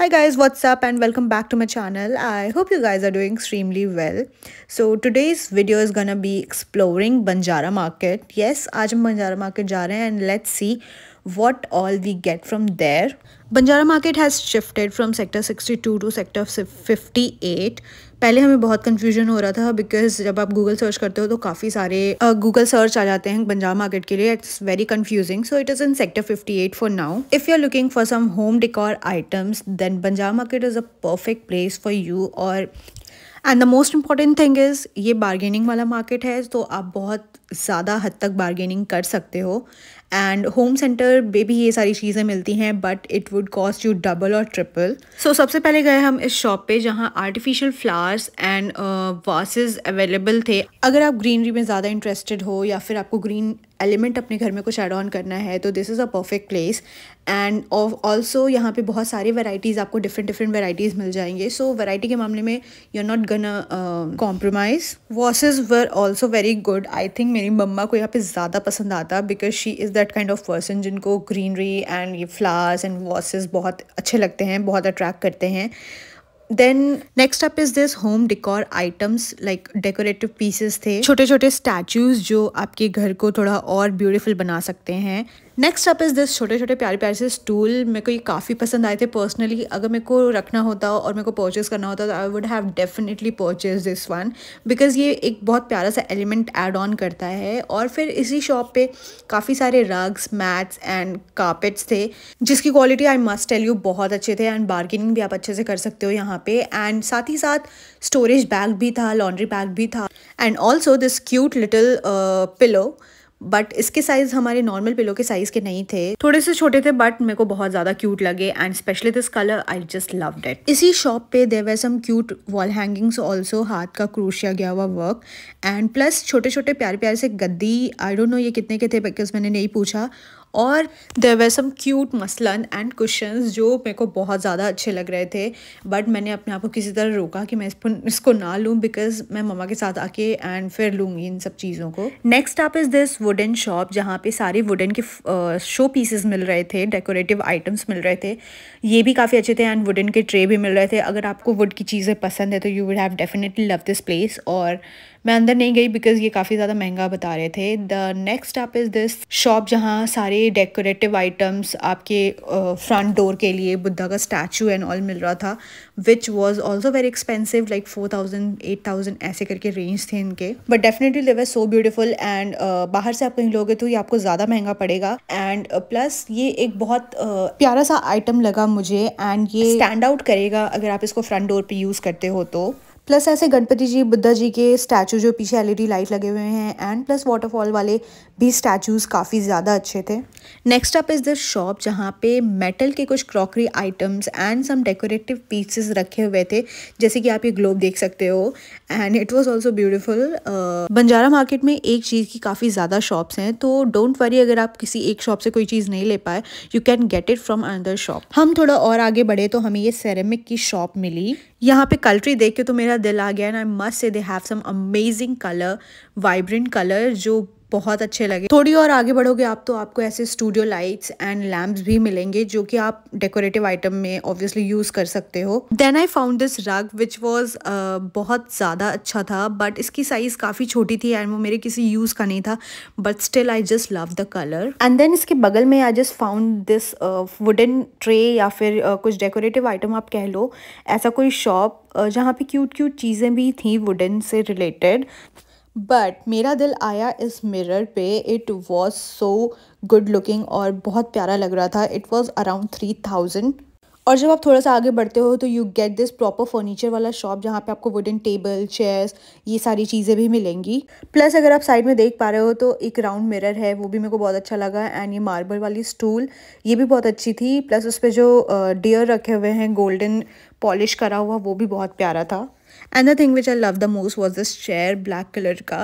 hi guys what's up and welcome back to my channel i hope you guys are doing extremely well so today's video is gonna be exploring banjara market yes aaj hum banjara market ja rahe and let's see what all we get from there banjara market has shifted from sector 62 to sector 58 पहले हमें बहुत confusion हो रहा था because जब आप Google search करते हो तो काफ़ी सारे गूगल सर्च आ जाते हैं पंजाब मार्केट के लिए it's very confusing so it is in sector fifty eight for now if you are looking for some home decor items then Punjab market is a perfect place for you और and the most important thing is ये bargaining वाला market है तो आप बहुत ज़्यादा हद तक बारगेनिंग कर सकते हो एंड होम सेंटर में भी ये सारी चीज़ें मिलती हैं but it would cost you double और ट्रिपल सो सबसे पहले गए हम इस शॉप पे जहाँ artificial flowers and vases available थे अगर आप ग्रीनरी में ज़्यादा इंटरेस्टेड हो या फिर आपको ग्रीन एलिमेंट अपने घर में कुछ एड ऑन करना है तो this is a perfect place and also यहाँ पे बहुत सारी वेराइटीज़ आपको डिफरेंट डिफरेंट वेराइटीज़ मिल जाएंगे सो so, वैराइटी के मामले में you are not gonna compromise vases were also very good I think मेरी मम्मा को यहाँ पे ज़्यादा पसंद आता because she is that kind of person जिनको ग्रीनरी एंड ये फ्लावर्स एंड वॉसेस बहुत अच्छे लगते हैं बहुत अट्रैक्ट करते हैं then next up is this home decor items like decorative pieces थे छोटे छोटे स्टैचूज जो आपके घर को थोड़ा और ब्यूटीफुल बना सकते हैं नेक्स्ट अप इज़ दिस छोटे छोटे प्यारे प्यारे से स्टूल मेरे को ये काफ़ी पसंद आए थे पर्सनली अगर मेरे को रखना होता और मेरे को परचेज करना होता तो I would have definitely purchase this one because ये एक बहुत प्यारा सा एलिमेंट एड ऑन करता है और फिर इसी शॉप पे काफ़ी सारे रग्स मैट्स एंड कार्पेट्स थे जिसकी quality I must tell you बहुत अच्छे थे एंड बार्गेनिंग भी आप अच्छे से कर सकते हो यहाँ वहाँ पे एंड साथ ही साथ स्टोरेज बैग भी था लॉन्ड्री बैग भी था and also this cute little pillow but इसके साइज़ हमारे नॉर्मल पिलो के साइज़ के नहीं थे थोड़े से छोटे थे बट मेरे को बहुत ज़्यादा क्यूट लगे and specially this colour I just love that इसी शॉप पे there were some cute wall hangings also हाथ का क्रूशिया गया हुआ वर्क एंड प्लस छोटे छोटे प्यारे प्यारे से गद्दी आई डोंट नो ये कितने के थे बिकॉज मैंने नहीं पूछा और देर वे सम क्यूट मसलन एंड क्वेश्चन जो मेरे को बहुत ज़्यादा अच्छे लग रहे थे बट मैंने अपने आप को किसी तरह रोका कि मैं इस इसको ना लूँ बिकॉज मैं ममा के साथ आके एंड फिर लूँगी इन सब चीज़ों को next up is this wooden shop जहाँ पे सारे वुडन के शो पीसेज मिल रहे थे डेकोरेटिव आइटम्स मिल रहे थे ये भी काफ़ी अच्छे थे एंड वुडन के ट्रे भी मिल रहे थे अगर आपको वुड की चीज़ें पसंद है तो you would have definitely love this place और मैं अंदर नहीं गई बिकॉज ये काफ़ी ज़्यादा महंगा बता रहे थे the next up is this shop जहाँ सारे डेकोरेटिव आइटम्स आपके फ्रंट डोर के लिए बुद्धा का स्टैचू एंड ऑल मिल रहा था which was also very expensive like four thousand eight thousand ऐसे करके रेंज थे इनके but definitely they were so beautiful and बाहर से आप कहीं लोगे तो ये आपको ज़्यादा महंगा पड़ेगा एंड प्लस ये एक बहुत uh, प्यारा सा आइटम लगा मुझे एंड ये स्टैंड आउट करेगा अगर आप इसको फ्रंट डोर पर यूज़ करते हो तो प्लस ऐसे गणपति जी बुद्धा जी के स्टैचू जो पीछे एलईडी लाइट लगे हुए हैं एंड प्लस वाटरफॉल वाले भी स्टैचूज़ काफ़ी ज़्यादा अच्छे थे next up is the shop जहाँ पे मेटल के कुछ crockery items and some decorative pieces रखे हुए थे जैसे कि आप ये ग्लोब देख सकते हो and it was also beautiful Banjara market में एक चीज़ की काफ़ी ज़्यादा शॉप्स हैं तो डोंट वरी अगर आप किसी एक शॉप से कोई चीज़ नहीं ले पाए you can get it from another shop हम थोड़ा और आगे बढ़े तो हमें ये सेरेमिक की शॉप मिली यहाँ पे कलट्री देख के तो मेरा दिल आ गया and I must say they have some amazing colour vibrant colour जो बहुत अच्छे लगे थोड़ी और आगे बढ़ोगे आप तो आपको ऐसे स्टूडियो लाइट्स एंड लैम्प्स भी मिलेंगे जो कि आप डेकोरेटिव आइटम में ऑब्वियसली यूज कर सकते हो देन आई फाउंड दिस रग विच वॉज बहुत ज़्यादा अच्छा था बट इसकी साइज़ काफ़ी छोटी थी एंड वो मेरे किसी यूज़ का नहीं था but still I just love the colour and then इसके बगल में I just found this wooden tray या फिर uh, कुछ डेकोरेटिव आइटम आप कह लो ऐसा कोई शॉप uh, जहाँ पे क्यूट क्यूट चीज़ें भी थी वुडन से रिलेटेड बट मेरा दिल आया इस मिरर पे it was so good looking और बहुत प्यारा लग रहा था it was around three thousand और जब आप थोड़ा सा आगे बढ़ते हो तो you get this proper furniture वाला शॉप जहाँ पे आपको वुडन टेबल चेयर्स ये सारी चीज़ें भी मिलेंगी प्लस अगर आप साइड में देख पा रहे हो तो एक राउंड मिरर है वो भी मेरे को बहुत अच्छा लगा एंड ये मार्बल वाली स्टूल ये भी बहुत अच्छी थी प्लस उस पर जो डियर रखे हुए हैं गोल्डन पॉलिश करा हुआ वो भी बहुत प्यारा था and the thing which I love the most was this chair black colour का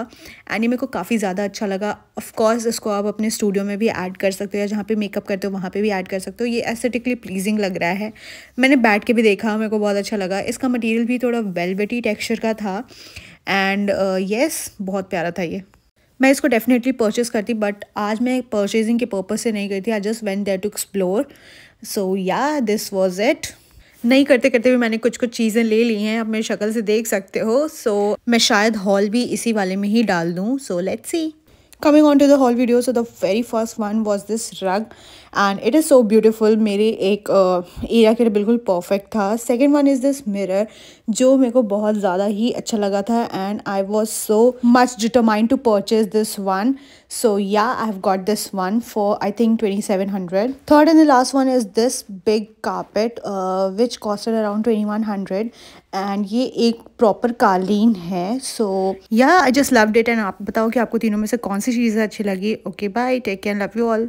एंड ये मेरे को काफ़ी ज़्यादा अच्छा लगा ऑफकोर्स इसको आप अपने स्टूडियो में भी ऐड कर सकते हो या जहाँ पे मेकअप करते हो वहाँ पे भी ऐड कर सकते हो ये एस्थेटिकली प्लीजिंग लग रहा है मैंने बैठ के भी देखा मेरे को बहुत अच्छा लगा इसका मटीरियल भी थोड़ा वेलवेटी टेक्स्चर का था एंड येस uh, yes, बहुत प्यारा था ये मैं इसको डेफिनेटली परचेज़ करती बट आज मैं परचेजिंग के पर्पज़ से नहीं गई थी I just went there to explore so yeah this was it नहीं करते करते भी मैंने कुछ कुछ चीज़ें ले ली हैं आप मेरी शक्ल से देख सकते हो सो so, मैं शायद हॉल भी इसी वाले में ही डाल दूँ so let's see coming on to the haul video so the very first one was this rug and it is so beautiful मेरे एक एरिया के लिए बिल्कुल परफेक्ट था second one is this mirror जो मेरे को बहुत ज़्यादा ही अच्छा लगा था and I was so much determined to purchase this one so yeah I have got this one for I think twenty seven hundred third and the last one is this big carpet which costed around twenty one hundred and ये एक proper कालीन है so yeah I just love that and आप बताओ कि आपको तीनों में से कौन सी चीजें अच्छी लगी okay bye take care love you all